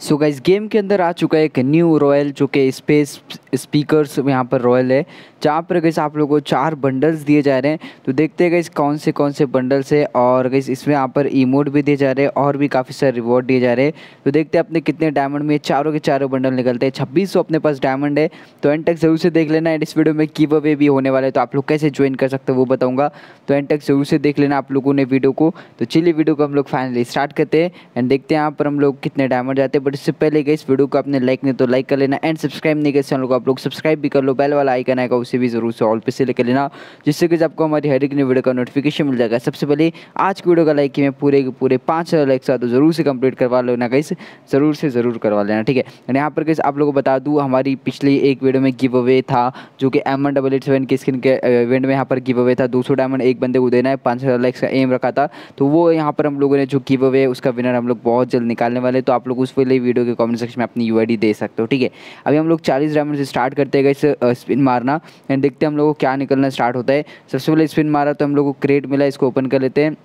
सो so guys game के अंदर आ चुका है एक न्यू रॉयल जो कि स्पेस स्पीकर्स यहाँ पर रॉयल है जहाँ पर गई आप लोगों को चार बंडल्स दिए जा रहे हैं तो देखते हैं गई कौन से कौन से बंडल्स है और गई इसमें यहाँ पर इमोट भी दिए जा रहे हैं और भी काफ़ी सारे रिवॉर्ड दिए जा रहे हैं तो देखते हैं अपने कितने डायमंड में चारों के चारों बंडल निकलते हैं छब्बीस अपने पास डायमंड है तो एन जरूर से देख लेना एंड इस वीडियो में गिव अवे भी होने वाला है तो आप लोग कैसे ज्वाइन कर सकते हो वो बताऊँगा तो एन जरूर से देख लेना आप लोगों ने वीडियो को तो चलिए वीडियो को हम लोग फाइनली स्टार्ट करते हैं एंड देखते हैं यहाँ पर हम लोग कितने डायमंड जाते हैं बट इससे पहले गए इस वीडियो को आपने लाइक नहीं तो लाइक कर लेना एंड सब्सक्राइब नहीं कर चैनल को आप लोग सब्सक्राइब भी कर लो बेल वाला आइकन आएगा उसे भी जरूर से ऑल पे से लेकर लेना जिससे कि आपको हमारी हर एक नई वीडियो का नोटिफिकेशन मिल जाएगा सबसे पहले आज की वीडियो का लाइक मैं पूरे के पूरे पाँच हज़ार लाइक साथ तो जरूर से कंप्लीट करवा लेना गई ज़रूर से ज़रूर करवा लेना ठीक है यहाँ पर कैसे आप लोग को बता दूँ हमारी पिछली एक वीडियो में गिव अवे था जो कि M one double eight seven के इवेंट में यहाँ पर गिव अवे था दो डायमंड एक बंदे को देना है पाँच हज़ार लाइक्स का एम रखा था तो वो यहाँ पर हम लोगों ने जो गिव अवे उसका विनर हम लोग बहुत जल्द निकालने वाले तो आप लोग उस वाले ही वीडियो के कमेंट सेक्शन में अपनी यू दे सकते हो ठीक है अभी हम लोग चालीस डायमंड से स्टार्ट करते हैं इसे स्पिन मारना एंड देखते हैं हम लोग को क्या निकलना स्टार्ट होता है सबसे पहले स्पिन मारा तो हम लोग को क्रेट मिला इसको ओपन कर लेते हैं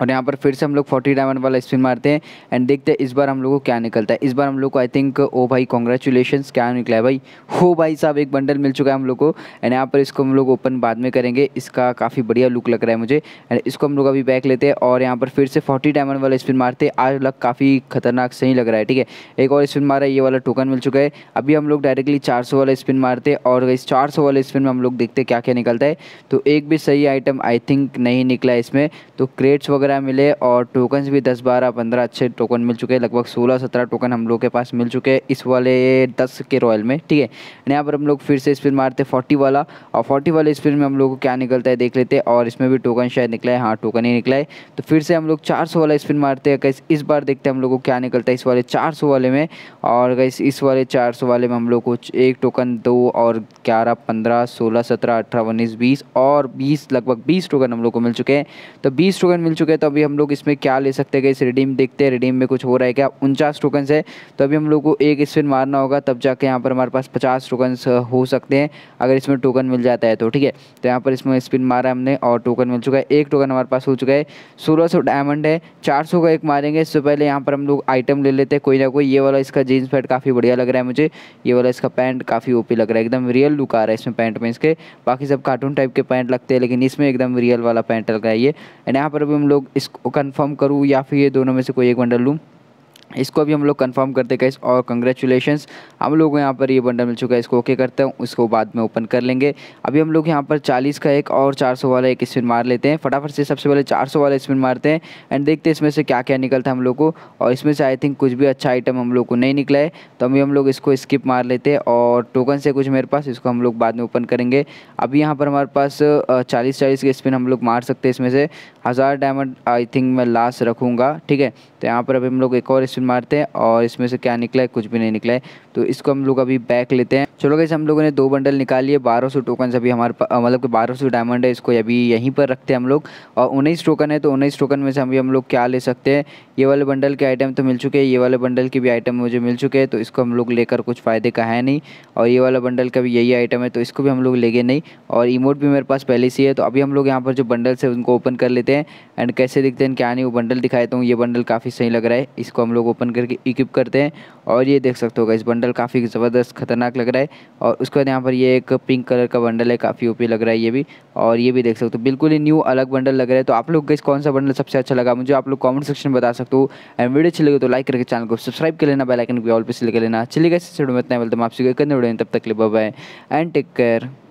और यहाँ पर फिर से हम लोग फोर्टी डायमंड वाला स्पिन मारते हैं एंड देखते हैं इस बार हम लोग को क्या निकलता है इस बार हम लोग को आई थिंक ओ भाई कॉन्ग्रेचुलेशन क्या निकला है भाई हो भाई साहब एक बंडल मिल चुका है हम लोग को एंड यहाँ पर इसको हम लोग ओपन बाद में करेंगे इसका काफ़ी बढ़िया लुक लग रहा है मुझे एंड इसको हम लोग अभी बैक लेते हैं और यहाँ पर फिर से फोर्टी डायमंड वाला स्पिन मारते हैं आज लग काफ़ी खतरनाक सही लग रहा है ठीक है एक और स्पिन मारा ये वाला टोकन मिल चुका है अभी हम लोग डायरेक्टली चार वाला स्पिन मारते हैं और इस चार वाले स्पिन में हम लोग देखते क्या क्या निकलता है तो एक भी सही आइटम आई थिंक नहीं निकला इसमें तो क्रेट्स वगैरह वगैरह मिले और टोकन्स भी दस बारह पंद्रह अच्छे टोकन मिल चुके हैं लगभग सोलह सत्रह टोकन हम लोग के पास मिल चुके हैं इस वाले दस के रॉयल में ठीक है यहाँ पर हम लोग फिर से स्पिन मारते फोर्टी वाला और फोर्टी वाले स्पिन में हम लोग को क्या निकलता है देख लेते हैं और इसमें भी टोकन शायद निकला है हाँ टोकन ही निकला है तो फिर से हम लोग चार सौ वाला स्पिन मारते हैं कैसे इस बार देखते हैं हम लोग को क्या निकलता है इस वाले चार सौ वाले में और कैसे इस वाले चार सौ वाले में हम लोग को एक टोकन दो और ग्यारह पंद्रह सोलह सत्रह अठारह उन्नीस बीस और बीस लगभग बीस टोकन हम लोग को मिल चुके हैं तो बीस टोकन मिल चुके है तो अभी हम लोग इसमें क्या ले सकते हैं इस रिडीम देखते हैं रिडीम में कुछ हो रहा है क्या उनचास टोकन्स है तो अभी हम लोग को एक स्पिन मारना होगा तब जाके यहाँ पर हमारे पास पचास टोकन्स हो सकते हैं अगर इसमें टोकन मिल जाता है तो ठीक है तो यहाँ पर इसमें स्पिन मारा हमने और टोकन मिल चुका है एक टोकन हमारे पास हो चुका है सोलह सौ डायमंड है चार सौ का एक मारेंगे इससे पहले यहाँ पर हम लोग आइटम ले लेते हैं कोई ना कोई ये वाला इसका जीन्स पैंट काफ़ी बढ़िया लग रहा है मुझे ये वाला इसका पैंट काफ़ी ओपी लग रहा है एकदम रियल लुक आ रहा है इसमें पैंट में इसके बाकी सब कार्टून टाइप के पैंट लगते हैं लेकिन इसमें एकदम रियल वाला पैंट लग रहा है ये एंड यहाँ पर अभी हम लोग इसको कंफर्म करूँ या फिर ये दोनों में से कोई एक बंडल लूँ इसको भी हम लोग कंफर्म करते गए और कंग्रेचुलेशन हम लोग को यहाँ पर ये बंडल मिल चुका है इसको ओके करते हैं उसको बाद में ओपन कर लेंगे अभी हम लोग यहाँ पर 40 का एक और 400 वाला एक स्पिन मार लेते हैं फटाफट से सबसे पहले 400 वाला स्पिन मारते हैं एंड देखते हैं इसमें से क्या क्या निकलता है हम लोग को और इसमें से आई थिंक कुछ भी अच्छा आइटम हम लोग को नहीं निकला है तो अभी हम लोग इसको स्किप मार लेते हैं और टोकन से कुछ मेरे पास इसको हम लोग बाद में ओपन करेंगे अभी यहाँ पर हमारे पास चालीस चालीस के स्पिन हम लोग मार सकते हैं इसमें से हज़ार डायमंड आई थिंक मैं लास्ट रखूँगा ठीक है तो यहाँ पर अभी हम लोग एक और स्पिन मारते हैं और इसमें से क्या निकला है कुछ भी नहीं निकला है तो इसको हम लोग अभी बैक लेते हैं चलो कैसे हम लोगों ने दो बंडल निकाल लिए बारह सौ टोकन अभी हमारे मतलब कि बारह सौ डायमंड है इसको अभी यहीं पर रखते हैं हम लोग और उन्नीस टोकन है तो उन्नीस टोकन में से अभी हम लोग क्या ले सकते हैं ये वाले बंडल के आइटम तो मिल चुके हैं ये वाले बंडल के भी आइटम मुझे मिल चुके हैं तो इसको हम लोग लेकर कुछ फ़ायदे का है नहीं और ये वाला बंडल का भी यही आइटम है तो इसको भी हम लोग लेंगे नहीं और इमोट भी मेरे पास पहले से है तो अभी हम लोग यहाँ पर जो बंडल्स है उनको ओपन कर लेते हैं एंड कैसे दिखते हैं क्या नहीं वो बंडल दिखाए तो ये बंडल काफ़ी सही लग रहा है इसको हम लोग ओपन करके इक्विप करते हैं और ये देख सकते हो इस बंडल काफ़ी ज़बरदस्त खतरनाक लग रहा है और उसके बाद यहाँ पर ये एक पिंक कलर का बंडल है काफ़ी ओपी लग रहा है ये भी और ये भी देख सकते हो बिल्कुल ही न्यू अलग बंडल लग रहा है तो आप लोग गैस कौन सा बंडल सबसे अच्छा लगा मुझे आप लोग कॉमेंट सेक्शन में बता सकते हो एंड वीडियो अच्छी लगे तो लाइक करके चैनल को सब्सक्राइब कर लेना बेलाइकन भी ऑल पर सिलेक्ट कर लेना चलिए गए वीडियो में इतना बोलते हैं आपसे करने तब तक लिए बाय एंड टेक केयर